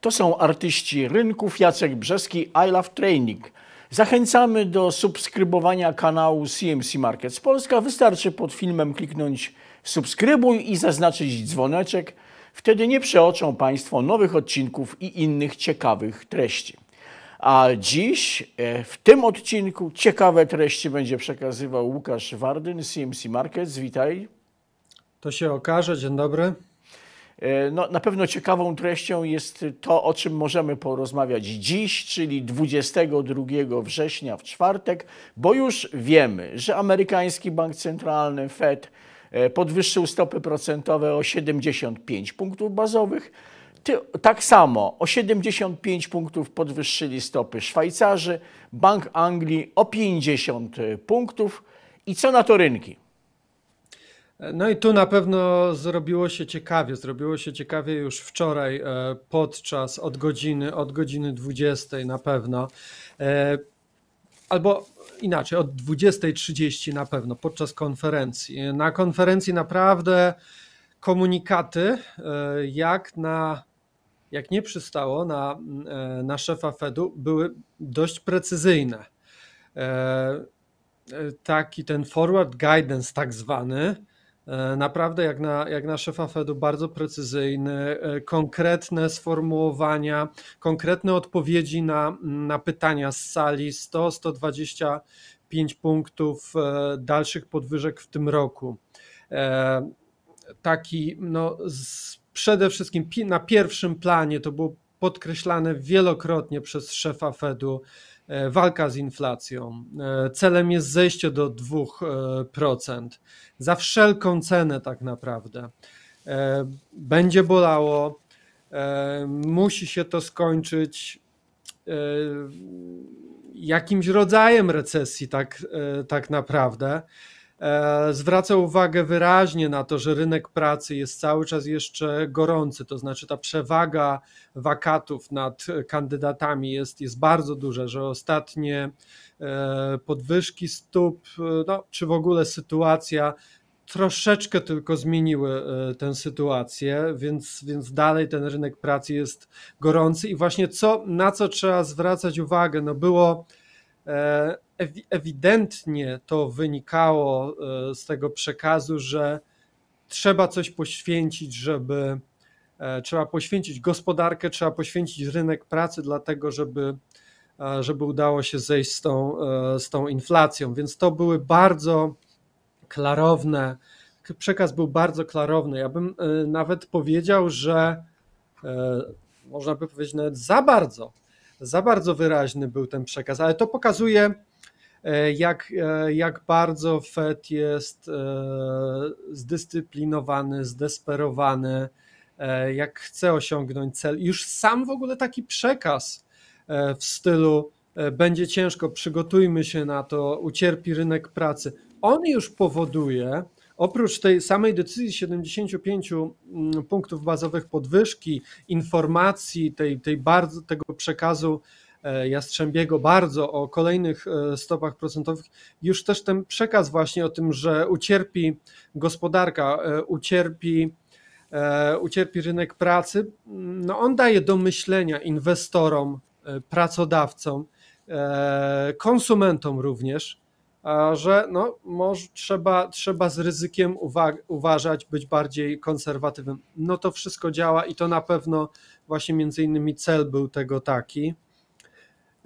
To są artyści rynków Jacek Brzeski, I Love Training. Zachęcamy do subskrybowania kanału CMC Markets Polska. Wystarczy pod filmem kliknąć subskrybuj i zaznaczyć dzwoneczek. Wtedy nie przeoczą Państwo nowych odcinków i innych ciekawych treści. A dziś e, w tym odcinku ciekawe treści będzie przekazywał Łukasz Wardyn, CMC Markets. Witaj. To się okaże. Dzień dobry. E, no, na pewno ciekawą treścią jest to, o czym możemy porozmawiać dziś, czyli 22 września w czwartek, bo już wiemy, że amerykański bank centralny Fed e, podwyższył stopy procentowe o 75 punktów bazowych. tak samo o 75 punktów podwyższyli stopy Szwajcarzy, Bank Anglii o 50 punktów. I co na to rynki? No i tu na pewno zrobiło się ciekawie. Zrobiło się ciekawie już wczoraj e, podczas od godziny, od godziny 20 na pewno. E, albo inaczej, od 20.30 na pewno podczas konferencji. Na konferencji naprawdę komunikaty, e, jak na jak nie przystało na, na szefa Fedu, były dość precyzyjne. Taki ten forward guidance, tak zwany, E, naprawdę, jak na, jak na szefa Fedu, bardzo precyzyjny, e, konkretne sformułowania, konkretne odpowiedzi na, na pytania z sali 100, 125 punktów e, dalszych podwyżek w tym roku. Taki, no, z, przede wszystkim na pierwszym planie to było podkreślane wielokrotnie przez szefa Fedu E, walka z inflacją. E, celem jest zejście do 2% e, za wszelką cenę, tak naprawdę. Będzie bolało, musi się to skończyć jakimś rodzajem recesji, tak, tak naprawdę. E, zwraca uwagę wyraźnie na to, że rynek pracy jest cały czas jeszcze gorący, to znaczy ta przewaga wakatów nad kandydatami jest, jest bardzo duża, że ostatnie e, podwyżki stóp, e, no, czy w ogóle sytuacja troszeczkę tylko zmieniły tę sytuację, więc, więc dalej ten rynek pracy jest gorący i właśnie co, na co trzeba zwracać uwagę, no było ewidentnie to wynikało e, z tego przekazu, że trzeba coś poświęcić, żeby e, trzeba poświęcić gospodarkę, trzeba poświęcić rynek pracy, dlatego żeby, e, żeby udało się zejść z tą, z tą inflacją. Więc to były bardzo klarowne, przekaz był bardzo klarowny. Ja bym nawet powiedział, że można by powiedzieć nawet za bardzo, za bardzo wyraźny był ten przekaz, ale to pokazuje E, jak, e, jak bardzo Fed jest e, zdyscyplinowany, zdesperowany, jak chce osiągnąć cel. Już sam w ogóle taki przekaz w stylu będzie ciężko, przygotujmy się na to, ucierpi rynek pracy. On już powoduje, oprócz tej samej decyzji 75 mm, punktów bazowych podwyżki, informacji, tej, tej bardzo, tego przekazu E, Jastrzębiego bardzo o kolejnych e, stopach procentowych, już też ten przekaz właśnie o tym, że ucierpi gospodarka, e, ucierpi ucierpi rynek pracy, no on daje do myślenia inwestorom, pracodawcom, konsumentom również, że no, może trzeba, trzeba z ryzykiem uwa uważać, być bardziej konserwatywnym. No to wszystko działa i to na pewno właśnie między innymi cel był tego taki.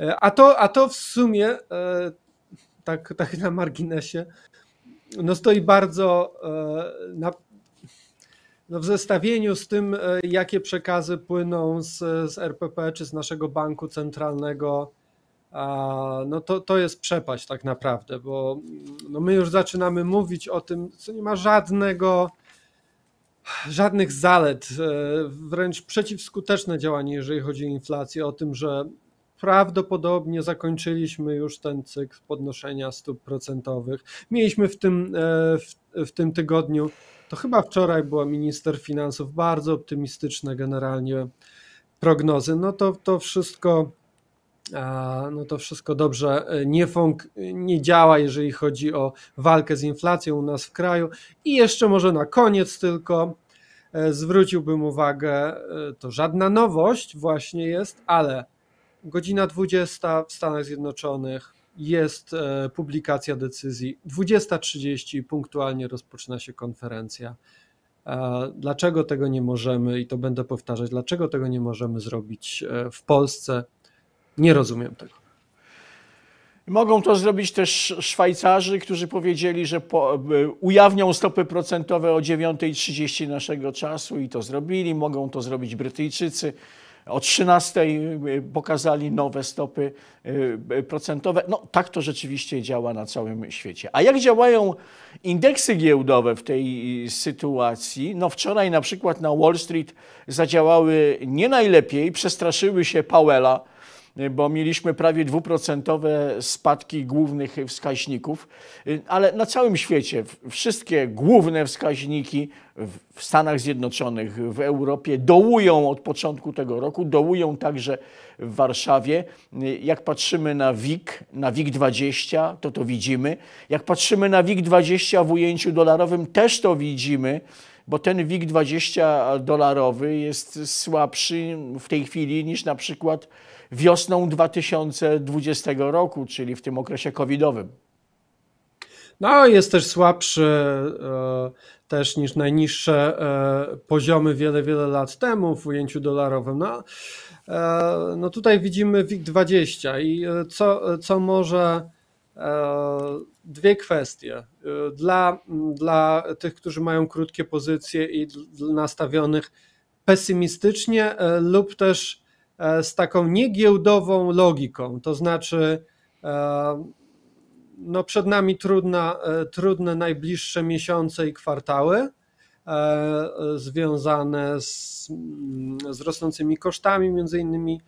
E, a to, a to w sumie, e, tak, tak na marginesie, no stoi bardzo e, na, no w zestawieniu z tym, jakie przekazy płyną z, z RPP czy z naszego banku centralnego, no to, to jest przepaść tak naprawdę, bo no my już zaczynamy mówić o tym, co nie ma żadnego, żadnych zalet, wręcz przeciwskuteczne działanie, jeżeli chodzi o inflację, o tym, że prawdopodobnie zakończyliśmy już ten cykl podnoszenia stóp procentowych. Mieliśmy w tym, e, w, w tym tygodniu, to chyba wczoraj była minister finansów, bardzo optymistyczne generalnie prognozy. No to, to wszystko no to wszystko dobrze e, nie, funk, e, nie działa, jeżeli chodzi o walkę z inflacją u nas w kraju. I jeszcze może na koniec tylko zwróciłbym uwagę, to żadna nowość właśnie jest, ale godzina 20 w Stanach Zjednoczonych jest e, publikacja decyzji. 20.30 punktualnie rozpoczyna się konferencja. E, dlaczego tego nie możemy, i to będę powtarzać, dlaczego tego nie możemy zrobić e, w Polsce? Nie rozumiem tego. Mogą to zrobić też Szwajcarzy, którzy powiedzieli, że po, ujawnią stopy procentowe o 9.30 naszego czasu i to zrobili. Mogą to zrobić Brytyjczycy. O 13 y, y, pokazali nowe stopy y, procentowe. No tak to rzeczywiście działa na całym świecie. A jak działają indeksy giełdowe w tej sytuacji? No wczoraj na przykład na Wall Street zadziałały nie najlepiej, przestraszyły się Powella, Y, bo mieliśmy prawie dwuprocentowe spadki głównych wskaźników, y, ale na całym świecie wszystkie główne wskaźniki w Stanach Zjednoczonych, w Europie dołują od początku tego roku, dołują także w Warszawie. Y, jak patrzymy na WIG, na WIG20, to to widzimy. Jak patrzymy na WIG20 w ujęciu dolarowym, też to widzimy bo ten WIG 20 dolarowy jest słabszy w tej chwili niż na przykład wiosną 2020 roku, czyli w tym okresie covidowym. No, jest też słabszy e, też niż najniższe e, poziomy wiele, wiele lat temu w ujęciu dolarowym. No, e, no tutaj widzimy WIG20 i e, co, co może e, dwie kwestie. E, dla, dla tych, którzy mają krótkie pozycje i nastawionych pesymistycznie lub też E, z taką niegiełdową logiką, to znaczy e, no przed nami trudna, e, trudne najbliższe miesiące i kwartały związane z, z rosnącymi kosztami, między innymi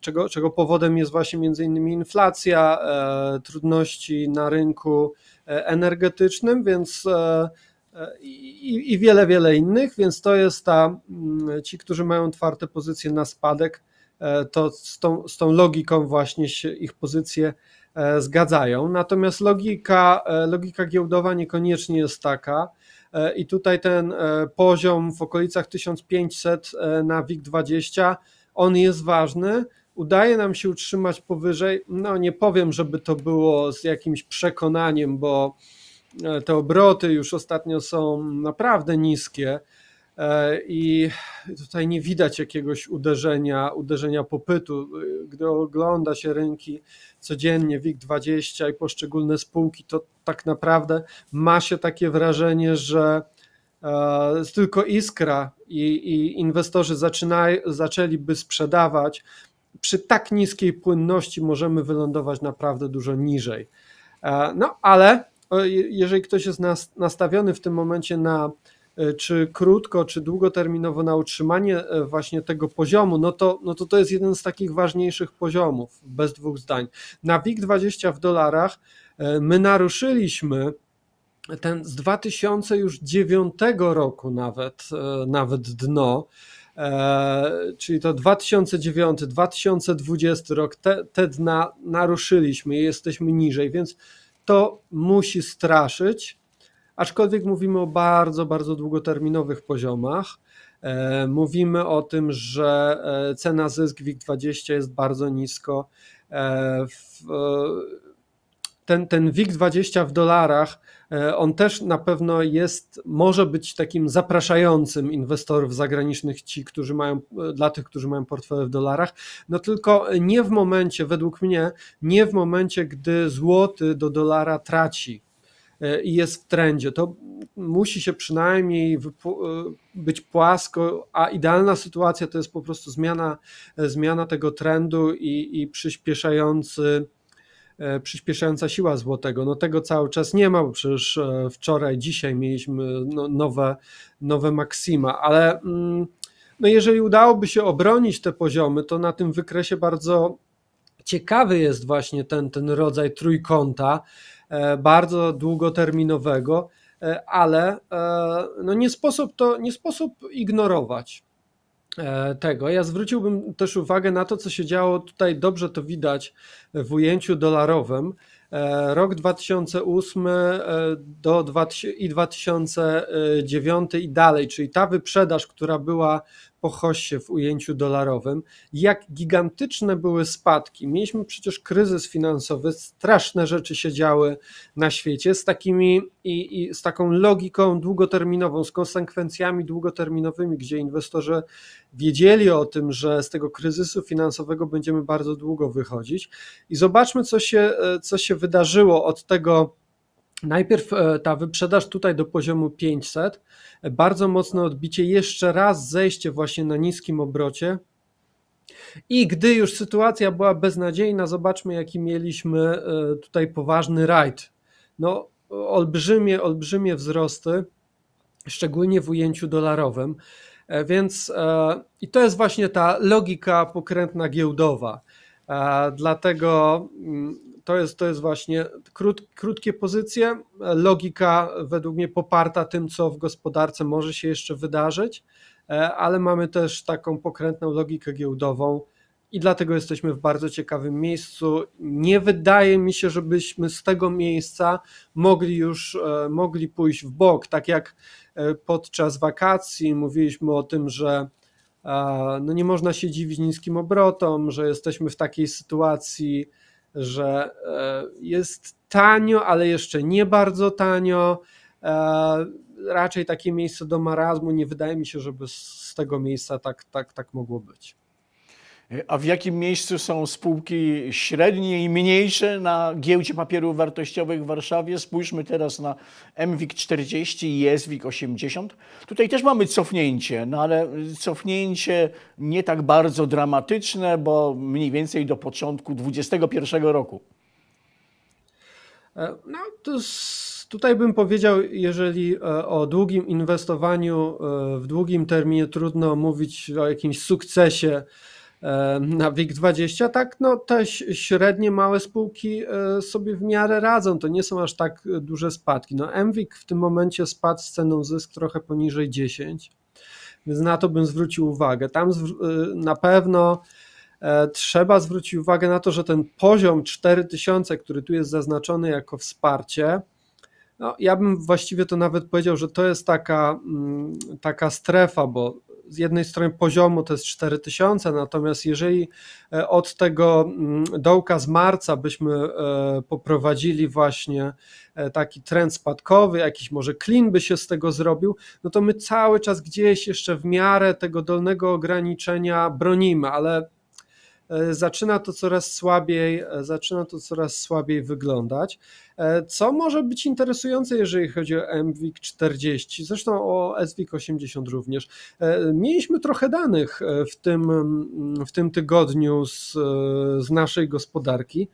czego, czego powodem jest właśnie między innymi inflacja, trudności na rynku energetycznym, więc i, i wiele, wiele innych, więc to jest ta, mm, ci, którzy mają otwarte pozycje na spadek, e, to z tą, z tą logiką właśnie się ich pozycje e, zgadzają. Natomiast logika, e, logika giełdowa niekoniecznie jest taka. I tutaj ten poziom w okolicach 1500 na WIG20, on jest ważny. Udaje nam się utrzymać powyżej. No nie powiem, żeby to było z jakimś przekonaniem, bo E, te obroty już ostatnio są naprawdę niskie e, i tutaj nie widać jakiegoś uderzenia, uderzenia popytu. E, gdy ogląda się rynki codziennie, WIG20 i poszczególne spółki, to tak naprawdę ma się takie wrażenie, że tylko iskra i, i inwestorzy zaczynają, zaczęliby sprzedawać. Przy tak niskiej płynności możemy wylądować naprawdę dużo niżej. No ale jeżeli ktoś jest nastawiony w tym momencie na e, czy krótko, czy długoterminowo na utrzymanie e, właśnie tego poziomu, no to, no to to jest jeden z takich ważniejszych poziomów, bez dwóch zdań. Na WIG20 w dolarach e, my naruszyliśmy ten z 2009 roku nawet, nawet dno, czyli to 2009, 2020 rok, te, te dna naruszyliśmy i jesteśmy niżej, więc to musi straszyć, aczkolwiek mówimy o bardzo, bardzo długoterminowych poziomach. E, mówimy o tym, że e, cena zysk WIG20 jest bardzo nisko. E, ten, ten WIG20 w dolarach, e, on też na pewno jest, może być takim zapraszającym inwestorów zagranicznych, ci, którzy mają, e, dla tych, którzy mają portfele w dolarach, no tylko nie w momencie, według mnie, nie w momencie, gdy złoty do dolara traci e, i jest w trendzie. To musi się przynajmniej być płasko, a idealna sytuacja to jest po prostu zmiana, zmiana tego trendu i, i przyspieszający E, przyspieszająca siła złotego. No tego cały czas nie ma, bo przecież e, wczoraj, dzisiaj mieliśmy no, nowe, nowe maksima, ale mm, no jeżeli udałoby się obronić te poziomy, to na tym wykresie bardzo ciekawy jest właśnie ten, ten rodzaj trójkąta, e, bardzo długoterminowego, ale no nie, sposób to, nie sposób ignorować. E, tego. Ja zwróciłbym też uwagę na to, co się działo tutaj, dobrze to widać w ujęciu dolarowym. E, rok 2008 e, do i 2009 i dalej, czyli ta wyprzedaż, która była po w ujęciu dolarowym, jak gigantyczne były spadki. Mieliśmy przecież kryzys finansowy, straszne rzeczy się działy na świecie z takimi i, i z taką logiką długoterminową, z konsekwencjami długoterminowymi, gdzie inwestorzy wiedzieli o tym, że z tego kryzysu finansowego będziemy bardzo długo wychodzić. I zobaczmy, co się, e, co się wydarzyło od tego Najpierw e, ta wyprzedaż tutaj do poziomu 500, bardzo mocne odbicie, jeszcze raz zejście właśnie na niskim obrocie. I gdy już sytuacja była beznadziejna, zobaczmy jaki mieliśmy e, tutaj poważny rajd. No olbrzymie, olbrzymie wzrosty, szczególnie w ujęciu dolarowym. E, więc i to jest właśnie ta logika pokrętna giełdowa. Dlatego mm, to jest, to jest właśnie krót, krótkie pozycje, logika według mnie poparta tym, co w gospodarce może się jeszcze wydarzyć, e, ale mamy też taką pokrętną logikę giełdową i dlatego jesteśmy w bardzo ciekawym miejscu. Nie wydaje mi się, żebyśmy z tego miejsca mogli już e, mogli pójść w bok, tak jak e, podczas wakacji mówiliśmy o tym, że no nie można się dziwić niskim obrotom, że jesteśmy w takiej sytuacji, że e, jest tanio, ale jeszcze nie bardzo tanio. E, raczej takie miejsce do marazmu, nie wydaje mi się, żeby z tego miejsca tak, tak, tak mogło być. Y, a w jakim miejscu są spółki średnie i mniejsze na giełdzie papierów wartościowych w Warszawie? Spójrzmy teraz na MWIG 40 i SWIG 80. Tutaj też mamy cofnięcie, no ale cofnięcie nie tak bardzo dramatyczne, bo mniej więcej do początku 2021 roku. E, no, to tutaj bym powiedział, jeżeli e, o długim inwestowaniu e, w długim terminie trudno mówić o jakimś sukcesie E, na WIG20, tak no te średnie, małe spółki e, sobie w miarę radzą, to nie są aż tak duże spadki. No MWIG w tym momencie spadł z ceną zysk trochę poniżej 10, więc na to bym zwrócił uwagę. Tam e, na pewno trzeba zwrócić uwagę na to, że ten poziom 4000, który tu jest zaznaczony jako wsparcie, no, ja bym właściwie to nawet powiedział, że to jest taka, mm, taka strefa, bo z jednej strony poziomu to jest 4000, natomiast jeżeli e, od tego mm, dołka z marca byśmy e, poprowadzili właśnie e, taki trend spadkowy, jakiś może clean by się z tego zrobił, no to my cały czas gdzieś jeszcze w miarę tego dolnego ograniczenia bronimy, ale E, zaczyna to coraz słabiej, e, zaczyna to coraz słabiej wyglądać. E, co może być interesujące, jeżeli chodzi o MWIC 40, zresztą o SWIC 80 również. Mieliśmy trochę danych w tym, w tym tygodniu z, z naszej gospodarki.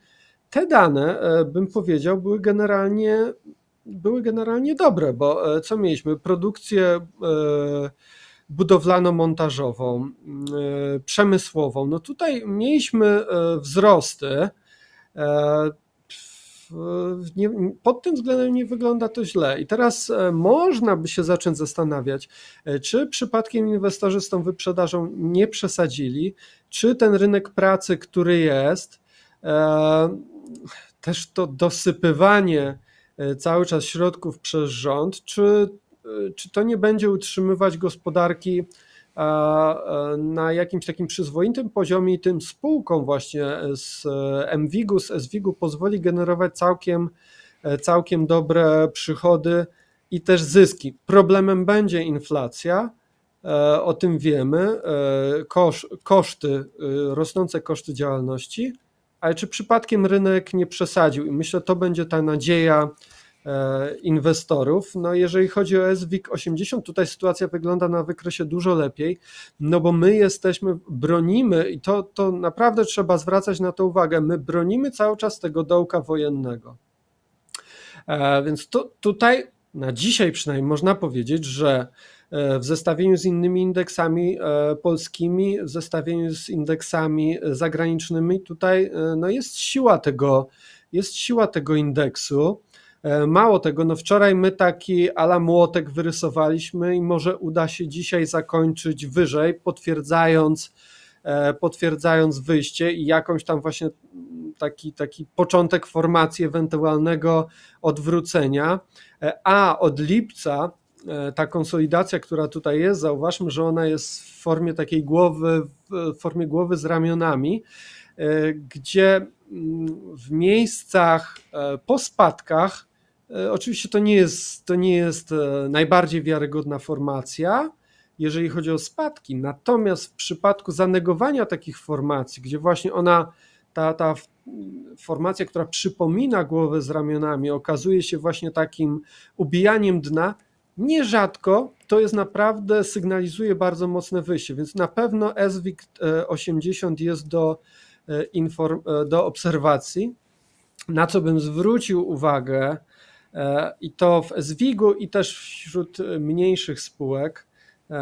Te dane, bym powiedział, były generalnie, były generalnie dobre, bo co mieliśmy? Produkcję. Yy, budowlano-montażową, e, przemysłową. No tutaj mieliśmy e, wzrosty. E, pod tym względem nie wygląda to źle. I teraz można by się zacząć zastanawiać, czy przypadkiem inwestorzy z tą wyprzedażą nie przesadzili, czy ten rynek pracy, który jest, też to dosypywanie cały czas środków przez rząd, czy Y, czy to nie będzie utrzymywać gospodarki e, e, na jakimś takim przyzwoitym poziomie i tym spółkom właśnie z e, MWIG-u, z SWIG-u pozwoli generować całkiem, całkiem dobre przychody i też zyski. Problemem będzie inflacja, o tym wiemy, kosz, koszty, rosnące koszty działalności, ale czy przypadkiem rynek nie przesadził? I myślę, to będzie ta nadzieja, E, inwestorów. No jeżeli chodzi o SWIG 80, tutaj sytuacja wygląda na wykresie dużo lepiej, no bo my jesteśmy, bronimy i to, to naprawdę trzeba zwracać na to uwagę, my bronimy cały czas tego dołka wojennego. E, więc to, tutaj na dzisiaj przynajmniej można powiedzieć, że e, w zestawieniu z innymi indeksami polskimi, w zestawieniu z indeksami zagranicznymi, tutaj no jest siła tego, jest siła tego indeksu. E, mało tego, no wczoraj my taki ala młotek wyrysowaliśmy i może uda się dzisiaj zakończyć wyżej, potwierdzając, e, potwierdzając wyjście i jakąś tam właśnie taki, taki początek formacji ewentualnego odwrócenia. E, a od lipca ta konsolidacja, która tutaj jest, zauważmy, że ona jest w formie takiej głowy, w formie głowy z ramionami, gdzie mm, w miejscach po spadkach E, oczywiście to nie jest, to nie jest e, najbardziej wiarygodna formacja, jeżeli chodzi o spadki. Natomiast w przypadku zanegowania takich formacji, gdzie właśnie ona, ta, ta formacja, która przypomina głowę z ramionami, okazuje się właśnie takim ubijaniem dna, nierzadko to jest naprawdę sygnalizuje bardzo mocne wyjście, więc na pewno SWIG 80 e, jest do, inform, do obserwacji. Na co bym zwrócił uwagę, E, i to w Zwigu i też wśród mniejszych spółek. E,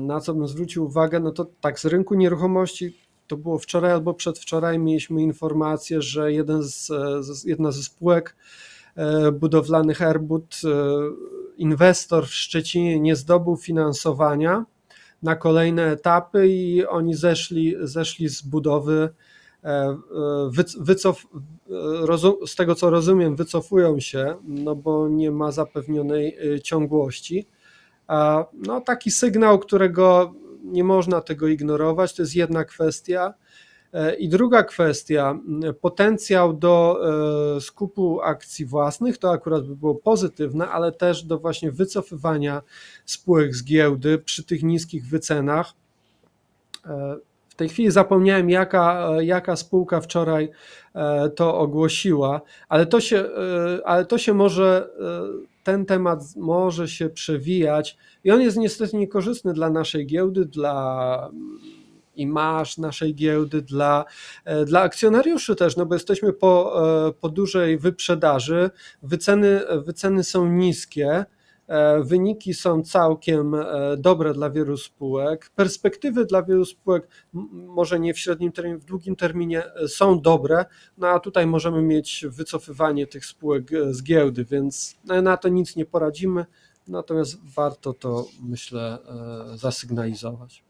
na co bym zwrócił uwagę, no to tak, z rynku nieruchomości to było wczoraj albo przedwczoraj mieliśmy informację, że jeden z, e, jedna ze spółek budowlanych Airbud, inwestor w Szczecinie nie zdobył finansowania na kolejne etapy i oni zeszli, zeszli z budowy E, e, wycof, e, z tego co rozumiem, wycofują się, no bo nie ma zapewnionej ciągłości. No, taki sygnał, którego nie można tego ignorować, to jest jedna kwestia. I druga kwestia, potencjał do skupu akcji własnych, to akurat by było pozytywne, ale też do właśnie wycofywania spółek z giełdy przy tych niskich wycenach tej chwili zapomniałem, jaka, e, jaka spółka wczoraj e, to ogłosiła, ale to się, e, ale to się może, ten temat może się przewijać i on jest niestety niekorzystny dla naszej giełdy, dla masz naszej giełdy, dla, dla akcjonariuszy też, no bo jesteśmy po, po dużej wyprzedaży, wyceny, wyceny są niskie. E, wyniki są całkiem e, dobre dla wielu spółek. Perspektywy dla wielu spółek, może nie w średnim terminie, w długim terminie e, są dobre, no a tutaj możemy mieć wycofywanie tych spółek z giełdy, więc no, na to nic nie poradzimy. Natomiast warto to, myślę, zasygnalizować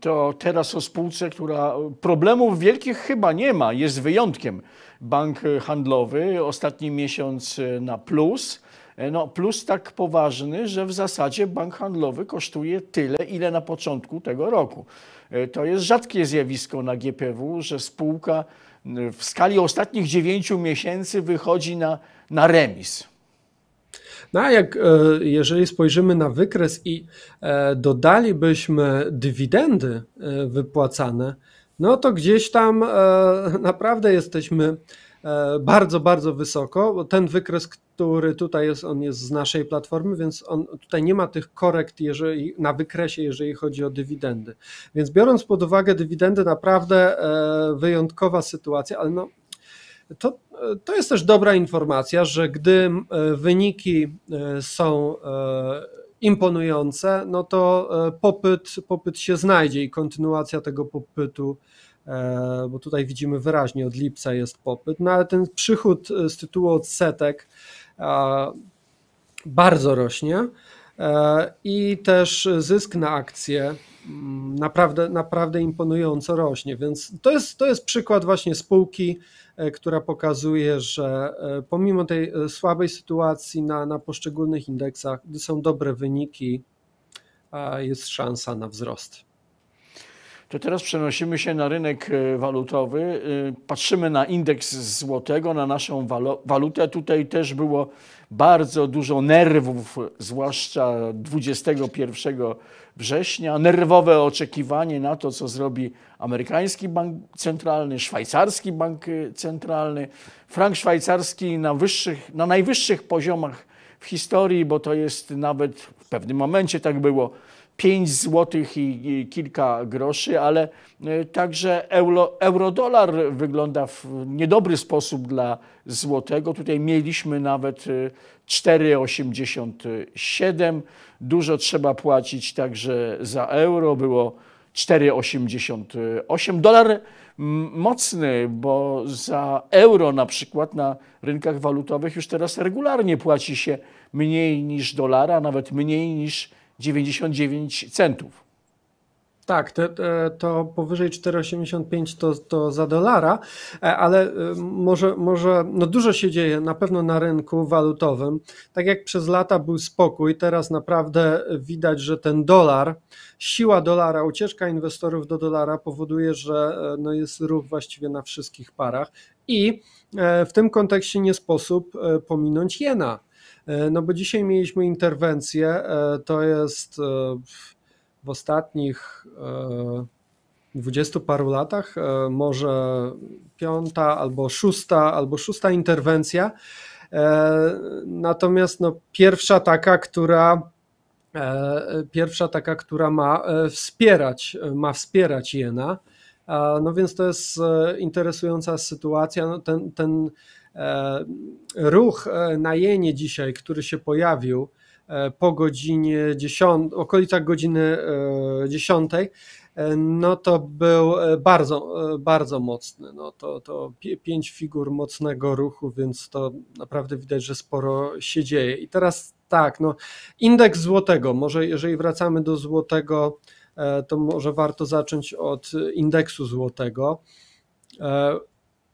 to teraz o spółce, która problemów wielkich chyba nie ma, jest wyjątkiem. Bank handlowy, ostatni miesiąc na plus, E, no, plus tak poważny, że w zasadzie bank handlowy kosztuje tyle, ile na początku tego roku. E, to jest rzadkie zjawisko na GPW, że spółka w skali ostatnich 9 miesięcy wychodzi na, na remis. No a jak, e, jeżeli spojrzymy na wykres i dodalibyśmy dywidendy wypłacane, no to gdzieś tam naprawdę jesteśmy E, bardzo, bardzo wysoko. Ten wykres, który tutaj jest, on jest z naszej platformy, więc on, tutaj nie ma tych korekt jeżeli, na wykresie, jeżeli chodzi o dywidendy. Więc biorąc pod uwagę dywidendy, naprawdę e, wyjątkowa sytuacja, ale no, to, to jest też dobra informacja, że gdy e, wyniki są imponujące, no to popyt, popyt się znajdzie i kontynuacja tego popytu E, bo tutaj widzimy wyraźnie od lipca jest popyt, no ale ten przychód e, z tytułu odsetek e, bardzo rośnie i też zysk na akcję mm, naprawdę, naprawdę imponująco rośnie. Więc to jest, to jest przykład właśnie spółki, która pokazuje, że pomimo tej słabej sytuacji na, na poszczególnych indeksach, gdy są dobre wyniki, jest szansa na wzrost to teraz przenosimy się na rynek e, walutowy. E, patrzymy na indeks złotego, na naszą walutę. Tutaj też było bardzo dużo nerwów, zwłaszcza 21 września. Nerwowe oczekiwanie na to, co zrobi amerykański bank centralny, szwajcarski bank e, centralny, frank szwajcarski na, wyższych, na najwyższych poziomach w historii, bo to jest nawet w pewnym momencie tak było 5 zł i kilka groszy, ale e, także euro, eurodolar wygląda w niedobry sposób dla złotego. Tutaj mieliśmy nawet 4,87. E, Dużo trzeba płacić także za euro, było 4,88. Dolar mocny, bo za euro na przykład na rynkach walutowych już teraz regularnie płaci się mniej niż dolara, nawet mniej niż 99 centów. Tak, to, to powyżej 4,85 to, to za dolara, e, ale e, może, może no dużo się dzieje na pewno na rynku walutowym. Tak jak przez lata był spokój, teraz naprawdę widać, że ten dolar, siła dolara, ucieczka inwestorów do dolara powoduje, że e, no jest ruch właściwie na wszystkich parach. I w tym kontekście nie sposób pominąć jena E, no bo dzisiaj mieliśmy interwencję, e, to jest e, w ostatnich dwudziestu paru latach, może piąta albo szósta, albo szósta interwencja. Natomiast no, pierwsza taka, która pierwsza taka, która ma wspierać, ma wspierać jena. No więc to jest interesująca sytuacja. No ten, ten E, ruch e, na Jenie dzisiaj, który się pojawił e, po godzinie 10, okolicach godziny 10, no to był bardzo, bardzo mocny. No to, to pięć figur mocnego ruchu, więc to naprawdę widać, że sporo się dzieje. I teraz tak, no indeks złotego, może jeżeli wracamy do złotego, to może warto zacząć od indeksu złotego.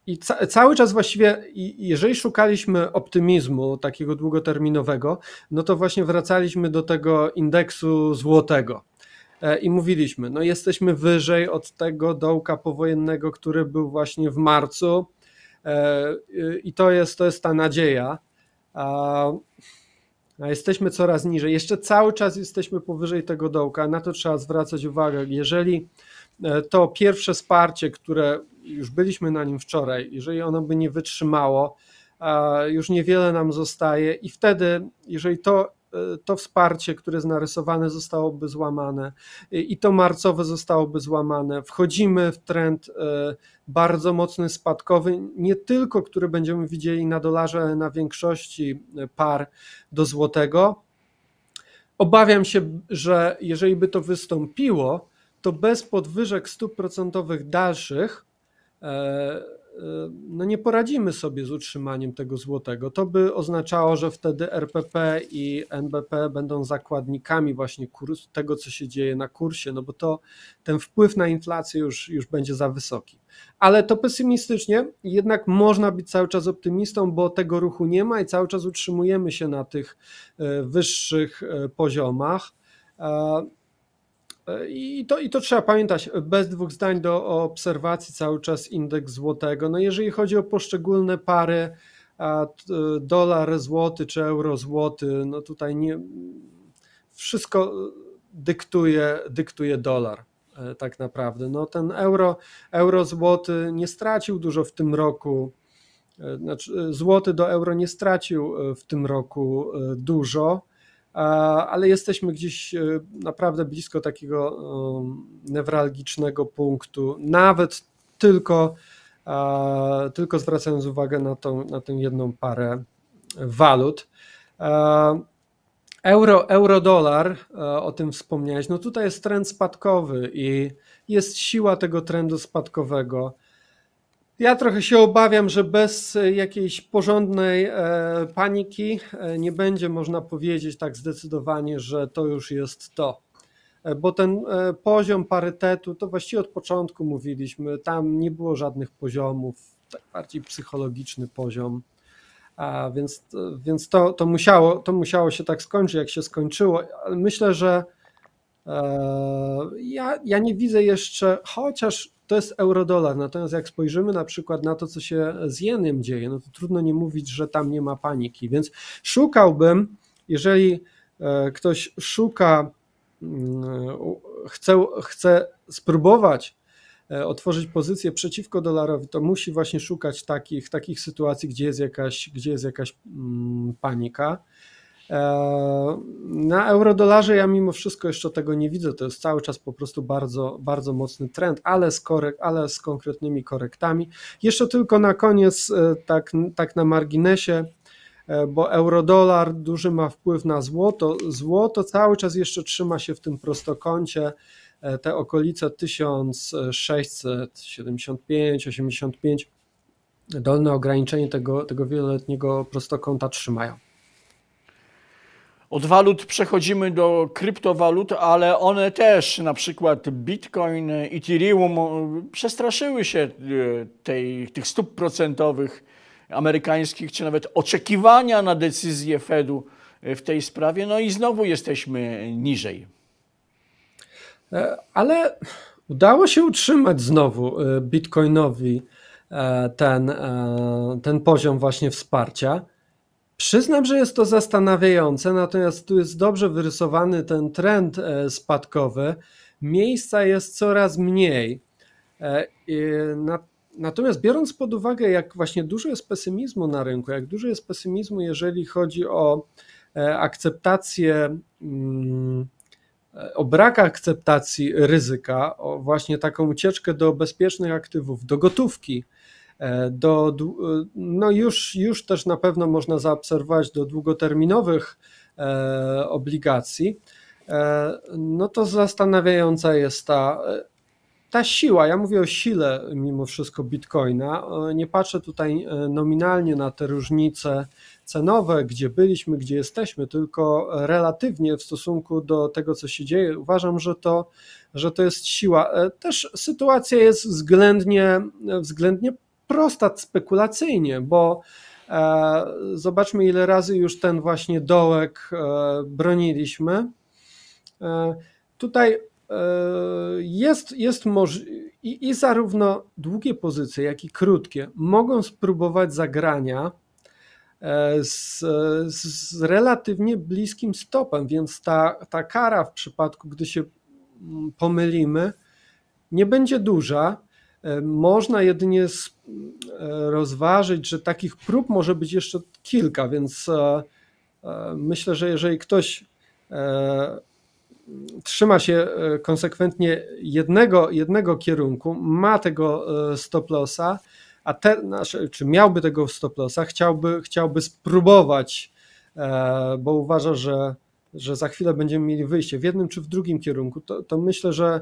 I ca cały czas właściwie, jeżeli szukaliśmy optymizmu takiego długoterminowego, no to właśnie wracaliśmy do tego indeksu złotego. E, I mówiliśmy, no jesteśmy wyżej od tego dołka powojennego, który był właśnie w marcu, e, i to jest, to jest ta nadzieja. A, jesteśmy coraz niżej. Jeszcze cały czas jesteśmy powyżej tego dołka. Na to trzeba zwracać uwagę. Jeżeli E, to pierwsze wsparcie, które już byliśmy na nim wczoraj, jeżeli ono by nie wytrzymało, już niewiele nam zostaje i wtedy, jeżeli to e, to wsparcie, które jest narysowane, zostałoby złamane i to marcowe zostałoby złamane. Wchodzimy w trend e, bardzo mocny spadkowy, nie tylko który będziemy widzieli na dolarze, ale na większości par do złotego. Obawiam się, że jeżeli by to wystąpiło, to bez podwyżek stóp procentowych dalszych e, e, no nie poradzimy sobie z utrzymaniem tego złotego. To by oznaczało, że wtedy RPP i NBP będą zakładnikami właśnie kurs, tego, co się dzieje na kursie, no bo to ten wpływ na inflację już, już będzie za wysoki. Ale to pesymistycznie, jednak można być cały czas optymistą, bo tego ruchu nie ma i cały czas utrzymujemy się na tych e, wyższych poziomach. I to, I to trzeba pamiętać, bez dwóch zdań do obserwacji cały czas indeks złotego. No jeżeli chodzi o poszczególne pary, dolar złoty czy euro złoty, no tutaj nie, wszystko dyktuje, dyktuje dolar e, tak naprawdę. No ten euro, euro złoty nie stracił dużo w tym roku, e, znaczy e, złoty do euro nie stracił w tym roku dużo E, ale jesteśmy gdzieś e, naprawdę blisko takiego e, newralgicznego punktu, nawet tylko, tylko zwracając uwagę na, tą, na tę jedną parę walut. Euro, euro dolar, o tym wspomniałeś, no tutaj jest trend spadkowy i jest siła tego trendu spadkowego. Ja trochę się obawiam, że bez e, jakiejś porządnej e, paniki e, nie będzie można powiedzieć tak zdecydowanie, że to już jest to. Bo ten poziom parytetu, to właściwie od początku mówiliśmy, tam nie było żadnych poziomów, tak bardziej psychologiczny poziom. A więc więc to, to, musiało, to musiało się tak skończyć, jak się skończyło. myślę, że ja, ja nie widzę jeszcze, chociaż to jest eurodolar. Natomiast jak spojrzymy na przykład na to, co się z jenem dzieje, no to trudno nie mówić, że tam nie ma paniki. Więc szukałbym, jeżeli e, ktoś szuka, mm, e, chce, chce spróbować e, otworzyć pozycję przeciwko dolarowi, to musi właśnie szukać takich, takich sytuacji, gdzie jest jakaś, gdzie jest jakaś mm, panika. E, na eurodolarze ja mimo wszystko jeszcze tego nie widzę. To jest cały czas po prostu bardzo, bardzo mocny trend, ale z, korek, ale z konkretnymi korektami. Jeszcze tylko na koniec, e, tak, tak na marginesie, e, bo eurodolar duży ma wpływ na złoto. Złoto cały czas jeszcze trzyma się w tym prostokącie. Te okolice 1675-85, dolne ograniczenie tego, tego wieloletniego prostokąta trzymają. Od walut przechodzimy do kryptowalut, ale one też, na przykład Bitcoin, Ethereum, przestraszyły się e, tej, tych stóp procentowych amerykańskich, czy nawet oczekiwania na decyzję Fedu e, w tej sprawie. No i znowu jesteśmy niżej. E, ale udało się utrzymać znowu Bitcoinowi ten, ten poziom właśnie wsparcia. Przyznam, że jest to zastanawiające, natomiast tu jest dobrze wyrysowany ten trend e, spadkowy. Miejsca jest coraz mniej. E, natomiast biorąc pod uwagę, jak właśnie dużo jest pesymizmu na rynku, jak dużo jest pesymizmu, jeżeli chodzi o e, akceptację, mm, o brak akceptacji ryzyka, o właśnie taką ucieczkę do bezpiecznych aktywów, do gotówki, E, do, e, no już, już też na pewno można zaobserwować do długoterminowych e, obligacji, no to zastanawiająca jest ta, ta siła. Ja mówię o sile mimo wszystko bitcoina. Nie patrzę tutaj nominalnie na te różnice cenowe, gdzie byliśmy, gdzie jesteśmy, tylko relatywnie w stosunku do tego, co się dzieje. Uważam, że to, że to jest siła. Też sytuacja jest względnie, względnie prostat spekulacyjnie, bo e, zobaczmy ile razy już ten właśnie dołek e, broniliśmy. E, tutaj jest, jest I, i zarówno długie pozycje, jak i krótkie mogą spróbować zagrania z, z relatywnie bliskim stopem, więc ta, ta kara w przypadku, gdy się mm, pomylimy, nie będzie duża, E, można jedynie e, rozważyć, że takich prób może być jeszcze kilka, więc e, myślę, że jeżeli ktoś trzyma się konsekwentnie jednego, jednego kierunku, ma tego stop lossa, a te, czy miałby tego stop lossa, chciałby, chciałby spróbować, bo uważa, że, że za chwilę będziemy mieli wyjście w jednym czy w drugim kierunku, to, to myślę, że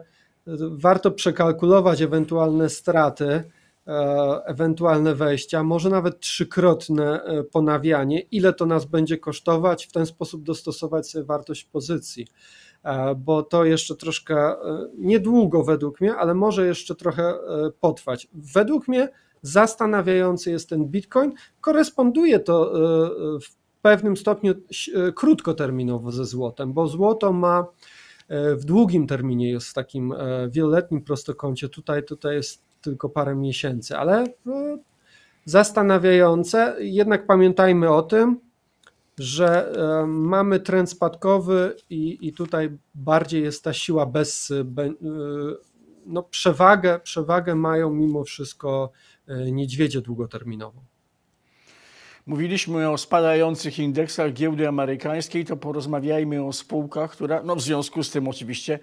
warto przekalkulować ewentualne straty, e, ewentualne wejścia, może nawet trzykrotne e, ponawianie, ile to nas będzie kosztować, w ten sposób dostosować sobie wartość pozycji. E, bo to jeszcze troszkę niedługo według mnie, ale może jeszcze trochę potrwać. Według mnie zastanawiający jest ten Bitcoin. Koresponduje to w pewnym stopniu krótkoterminowo ze złotem, bo złoto ma E, w długim terminie jest w takim e, wieloletnim prostokącie. Tutaj, tutaj jest tylko parę miesięcy, ale no, zastanawiające. Jednak pamiętajmy o tym, że e, mamy trend spadkowy i, i tutaj bardziej jest ta siła bez, no przewagę, przewagę mają mimo wszystko niedźwiedzie długoterminową. Mówiliśmy o spadających indeksach giełdy amerykańskiej, to porozmawiajmy o spółkach, która no w związku z tym oczywiście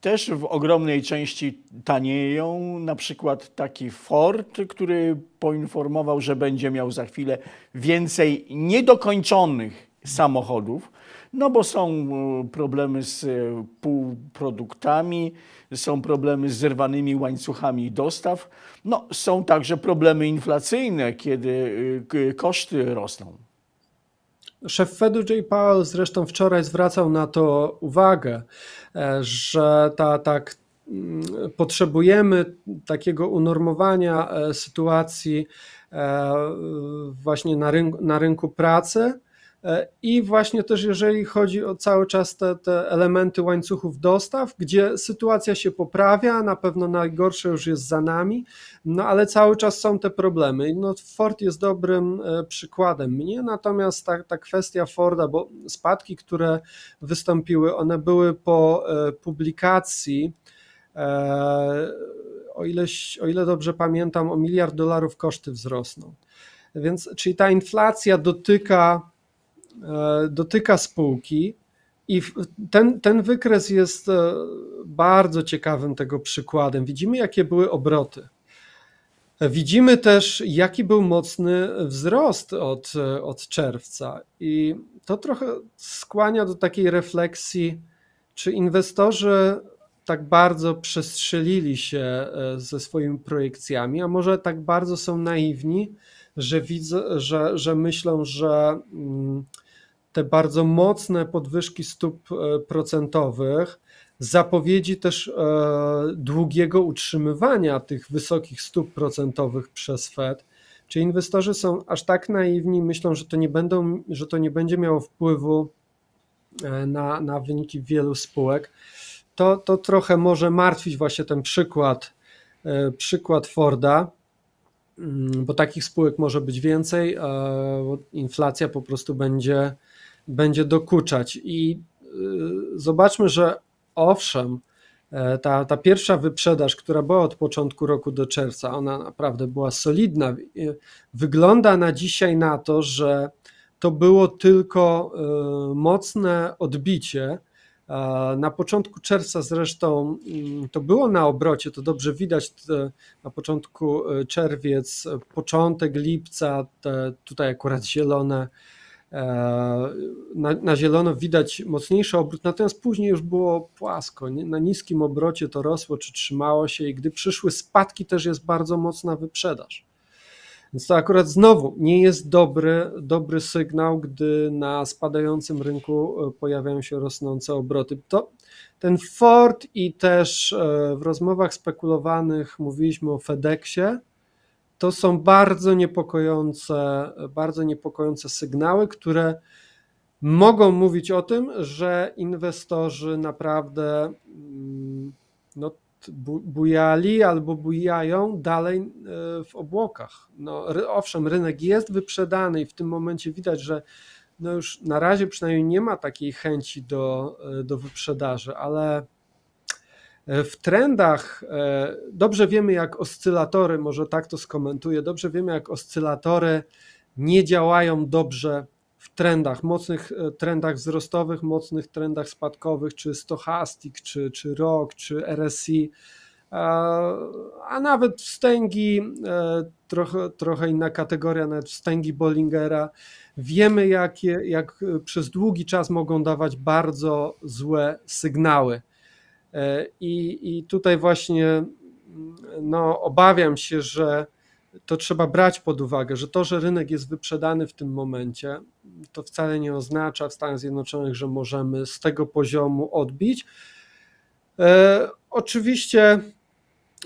też w ogromnej części tanieją. Na przykład taki Ford, który poinformował, że będzie miał za chwilę więcej niedokończonych samochodów no bo są e, problemy z e, półproduktami, są problemy z zerwanymi łańcuchami dostaw, no są także problemy inflacyjne, kiedy e, koszty rosną. Szef Fedu Jay Powell zresztą wczoraj zwracał na to uwagę, że ta, tak mm, potrzebujemy takiego unormowania sytuacji właśnie na rynku, na rynku pracy E, I właśnie też jeżeli chodzi o cały czas te, te elementy łańcuchów dostaw, gdzie sytuacja się poprawia, na pewno najgorsze już jest za nami, no ale cały czas są te problemy. No, Ford jest dobrym e, przykładem. Mnie natomiast ta, ta kwestia Forda, bo spadki, które wystąpiły, one były po e, publikacji. O ile, o ile dobrze pamiętam, o miliard dolarów koszty wzrosną. Więc czyli ta inflacja dotyka E, dotyka spółki. I ten, ten wykres jest e, bardzo ciekawym tego przykładem. Widzimy, jakie były obroty. Widzimy też, jaki był mocny wzrost od, e, od czerwca. I to trochę skłania do takiej refleksji, czy inwestorzy tak bardzo przestrzelili się ze swoimi projekcjami, a może tak bardzo są naiwni, że widzę że, że myślą, że. Mm, te bardzo mocne podwyżki stóp e, procentowych, zapowiedzi też e, długiego utrzymywania tych wysokich stóp procentowych przez Fed. Czy inwestorzy są aż tak naiwni, myślą, że to nie, będą, że to nie będzie miało wpływu e, na, na wyniki wielu spółek? To, to trochę może martwić właśnie ten przykład, przykład Forda, mm, bo takich spółek może być więcej, inflacja po prostu będzie będzie dokuczać. I y, zobaczmy, że owszem, e, ta, ta pierwsza wyprzedaż, która była od początku roku do czerwca, ona naprawdę była solidna. Y, wygląda na dzisiaj na to, że to było tylko y, mocne odbicie. Na początku czerwca zresztą mm, to było na obrocie, to dobrze widać na początku czerwiec, początek lipca, tutaj akurat zielone E, na, na, zielono widać mocniejszy obrót, natomiast później już było płasko. Nie? Na niskim obrocie to rosło czy trzymało się, i gdy przyszły spadki, też jest bardzo mocna wyprzedaż. Więc to akurat znowu nie jest dobry, dobry sygnał, gdy na spadającym rynku e, pojawiają się rosnące obroty. To, ten Ford i też e, w rozmowach spekulowanych mówiliśmy o FedExie to są bardzo niepokojące, bardzo niepokojące sygnały, które mogą mówić o tym, że inwestorzy naprawdę mm, no, bujali albo bujają dalej e, w obłokach. No, owszem, rynek jest wyprzedany i w tym momencie widać, że no już na razie przynajmniej nie ma takiej chęci do, e, do wyprzedaży, ale w trendach e, dobrze wiemy, jak oscylatory, może tak to skomentuję, dobrze wiemy, jak oscylatory nie działają dobrze w trendach, mocnych e, trendach wzrostowych, mocnych trendach spadkowych, czy stochastik, czy, czy ROK, czy RSI, a nawet wstęgi, e, trochę, trochę inna kategoria, nawet wstęgi Bollingera. Wiemy, jakie, jak przez długi czas mogą dawać bardzo złe sygnały. E, I, i tutaj właśnie no, obawiam się, że to trzeba brać pod uwagę, że to, że rynek jest wyprzedany w tym momencie, to wcale nie oznacza w Stanach Zjednoczonych, że możemy z tego poziomu odbić. E, oczywiście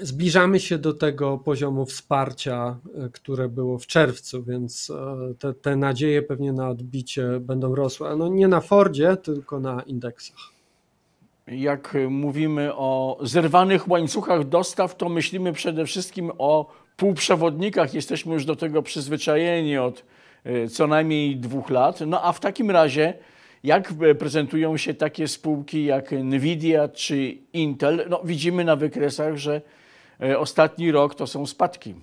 zbliżamy się do tego poziomu wsparcia, e, które było w czerwcu, więc e, te, te nadzieje pewnie na odbicie będą rosły, no nie na Fordzie, tylko na indeksach jak mówimy o zerwanych łańcuchach dostaw, to myślimy przede wszystkim o półprzewodnikach. Jesteśmy już do tego przyzwyczajeni od e, co najmniej dwóch lat. No a w takim razie, jak e, prezentują się takie spółki jak Nvidia czy Intel? No, widzimy na wykresach, że e, ostatni rok to są spadki.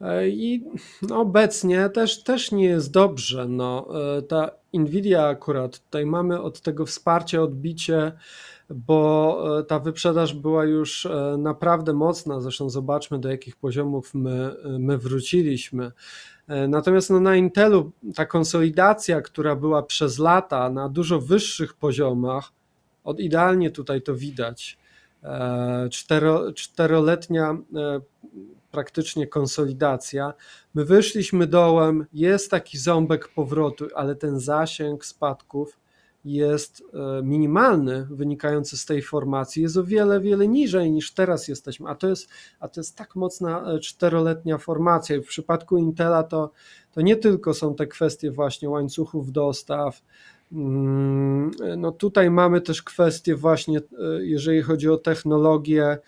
E, I no, obecnie też, też nie jest dobrze. No, e, ta Nvidia akurat, tutaj mamy od tego wsparcie, odbicie, bo e, ta wyprzedaż była już naprawdę mocna. Zresztą zobaczmy, do jakich poziomów my, my wróciliśmy. Natomiast no, na Intelu ta konsolidacja, która była przez lata na dużo wyższych poziomach, od idealnie tutaj to widać. Cztero, czteroletnia praktycznie konsolidacja. My wyszliśmy dołem, jest taki ząbek powrotu, ale ten zasięg spadków jest e, minimalny, wynikający z tej formacji, jest o wiele, wiele niżej niż teraz jesteśmy. A to jest, a to jest tak mocna e, czteroletnia formacja. W przypadku Intela to, to nie tylko są te kwestie właśnie łańcuchów dostaw. Mm, e, no tutaj mamy też kwestie właśnie, jeżeli chodzi o technologię,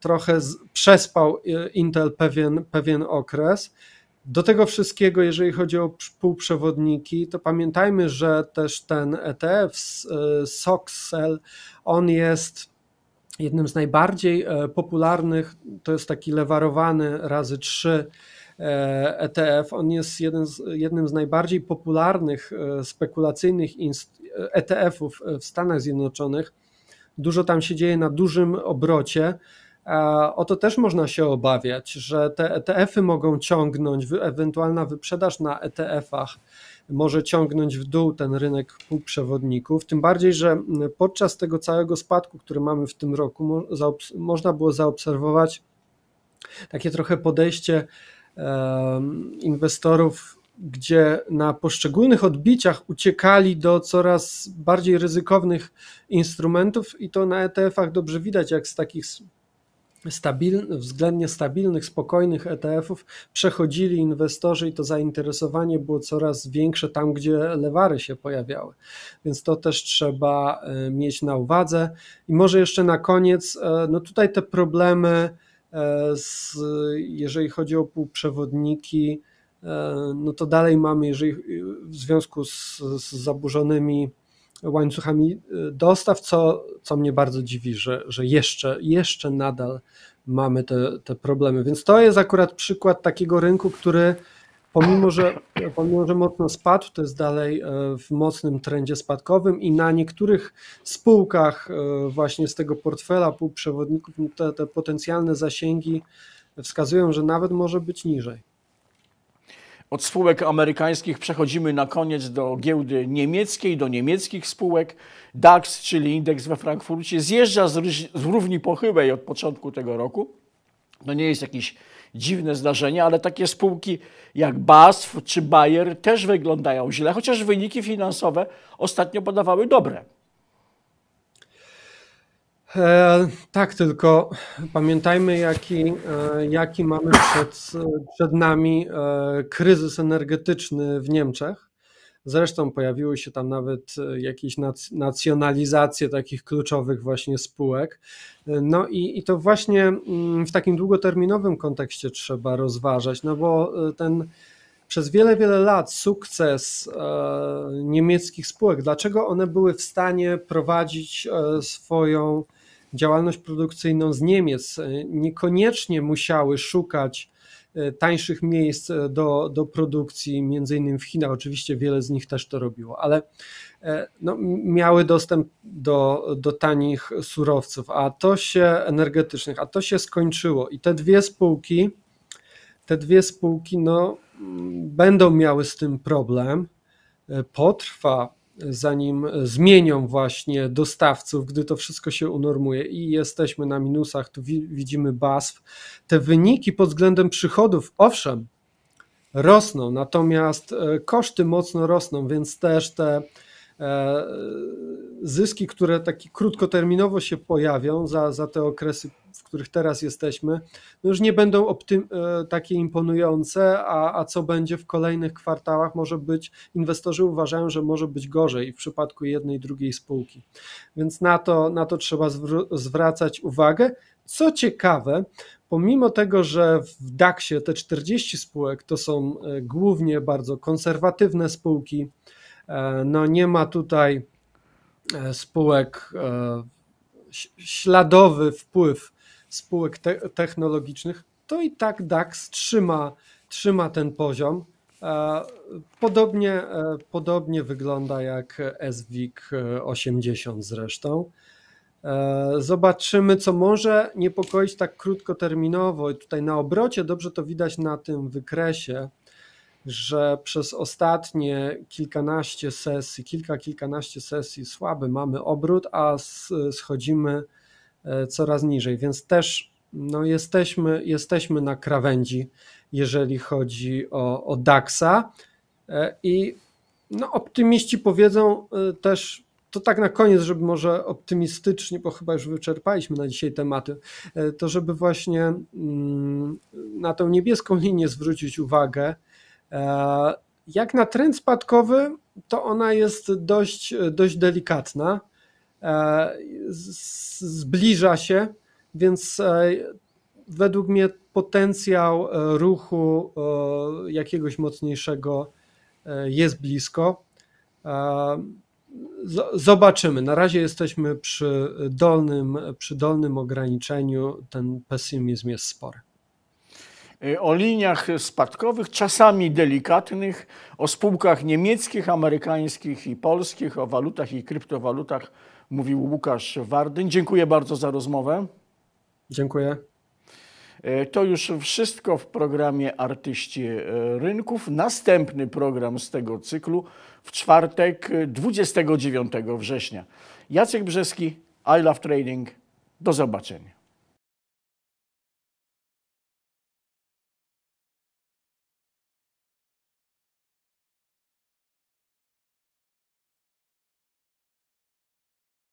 trochę z, przespał y, Intel pewien, pewien okres. Do tego wszystkiego, jeżeli chodzi o półprzewodniki, to pamiętajmy, że też ten ETF y, SOXEL, on jest jednym z najbardziej e, popularnych, to jest taki lewarowany razy 3 ETF. E on jest jeden z, jednym z najbardziej popularnych e, spekulacyjnych ETF-ów w Stanach Zjednoczonych. Dużo tam się dzieje na dużym obrocie o to też można się obawiać, że te ETF-y mogą ciągnąć, ewentualna wyprzedaż na ETF-ach może ciągnąć w dół ten rynek półprzewodników, tym bardziej, że podczas tego całego spadku, który mamy w tym roku, można było zaobserwować takie trochę podejście inwestorów gdzie na poszczególnych odbiciach uciekali do coraz bardziej ryzykownych instrumentów, i to na ETF-ach dobrze widać, jak z takich stabil, względnie stabilnych, spokojnych ETF-ów przechodzili inwestorzy i to zainteresowanie było coraz większe tam, gdzie lewary się pojawiały. Więc to też trzeba e, mieć na uwadze. I może jeszcze na koniec, e, no tutaj te problemy, e, z, jeżeli chodzi o półprzewodniki, no to dalej mamy jeżeli, w związku z, z zaburzonymi łańcuchami y, dostaw, co, co mnie bardzo dziwi, że, że jeszcze, jeszcze nadal mamy te, te problemy. Więc to jest akurat przykład takiego rynku, który pomimo że, pomimo, że mocno spadł, to jest dalej e, w mocnym trendzie spadkowym i na niektórych spółkach e, właśnie z tego portfela półprzewodników te, te potencjalne zasięgi wskazują, że nawet może być niżej. Od spółek amerykańskich przechodzimy na koniec do giełdy niemieckiej, do niemieckich spółek. DAX, czyli indeks we Frankfurcie, zjeżdża z, z równi pochyłej od początku tego roku. To nie jest jakieś dziwne zdarzenie, ale takie spółki jak BASF czy Bayer też wyglądają źle, chociaż wyniki finansowe ostatnio podawały dobre. E, tak, tylko pamiętajmy, jaki, e, jaki mamy przed, przed nami e, kryzys energetyczny w Niemczech. Zresztą pojawiły się tam nawet e, jakieś nac, nacjonalizacje takich kluczowych właśnie spółek. E, no i, i to właśnie mm, w takim długoterminowym kontekście trzeba rozważać, no bo e, ten przez wiele, wiele lat sukces niemieckich spółek, dlaczego one były w stanie prowadzić swoją działalność produkcyjną z Niemiec, e, niekoniecznie musiały szukać e, tańszych miejsc e, do, do produkcji, między innymi w Chinach. Oczywiście wiele z nich też to robiło, ale no, miały dostęp do, do tanich surowców, a to się energetycznych, a to się skończyło. I te dwie spółki, te dwie spółki no, będą miały z tym problem. Potrwa zanim zmienią właśnie dostawców, gdy to wszystko się unormuje i jesteśmy na minusach, tu widzimy BASF. Te wyniki pod względem przychodów, owszem, rosną, natomiast e, koszty mocno rosną, więc też te e, zyski, które taki krótkoterminowo się pojawią za, za te okresy w których teraz jesteśmy, no już nie będą optym, e, takie imponujące, a, a co będzie w kolejnych kwartałach może być, inwestorzy uważają, że może być gorzej w przypadku jednej, drugiej spółki. Więc na to, na to trzeba zwracać uwagę. Co ciekawe, pomimo tego, że w DAX-ie te 40 spółek to są e, głównie bardzo konserwatywne spółki, e, no nie ma tutaj spółek śladowy wpływ spółek te technologicznych, to i tak DAX trzyma, trzyma ten poziom. E, podobnie, e, podobnie wygląda jak SWIG 80 zresztą. E, zobaczymy, co może niepokoić tak krótkoterminowo. I tutaj na obrocie dobrze to widać na tym wykresie, że przez ostatnie kilkanaście sesji, kilka, kilkanaście sesji słaby mamy obrót, a schodzimy E, coraz niżej, więc też no, jesteśmy, jesteśmy na krawędzi, jeżeli chodzi o, o DAXa e, i no, optymiści powiedzą e, też, to tak na koniec, żeby może optymistycznie, bo chyba już wyczerpaliśmy na dzisiaj tematy, to żeby właśnie mm, na tą niebieską linię zwrócić uwagę. Jak na trend spadkowy, to ona jest dość, dość delikatna. E, zbliża się, więc e, według mnie potencjał e, ruchu jakiegoś mocniejszego jest blisko. Zobaczymy. Na razie jesteśmy przy dolnym, przy dolnym ograniczeniu. Ten pesymizm jest spory o liniach spadkowych, czasami delikatnych, o spółkach niemieckich, amerykańskich i polskich, o walutach i kryptowalutach mówił Łukasz Wardyń. Dziękuję bardzo za rozmowę. Dziękuję. E, to już wszystko w programie Artyści e, Rynków. Następny program z tego cyklu w czwartek 29 e, września. Jacek Brzeski, I Love Trading. Do zobaczenia.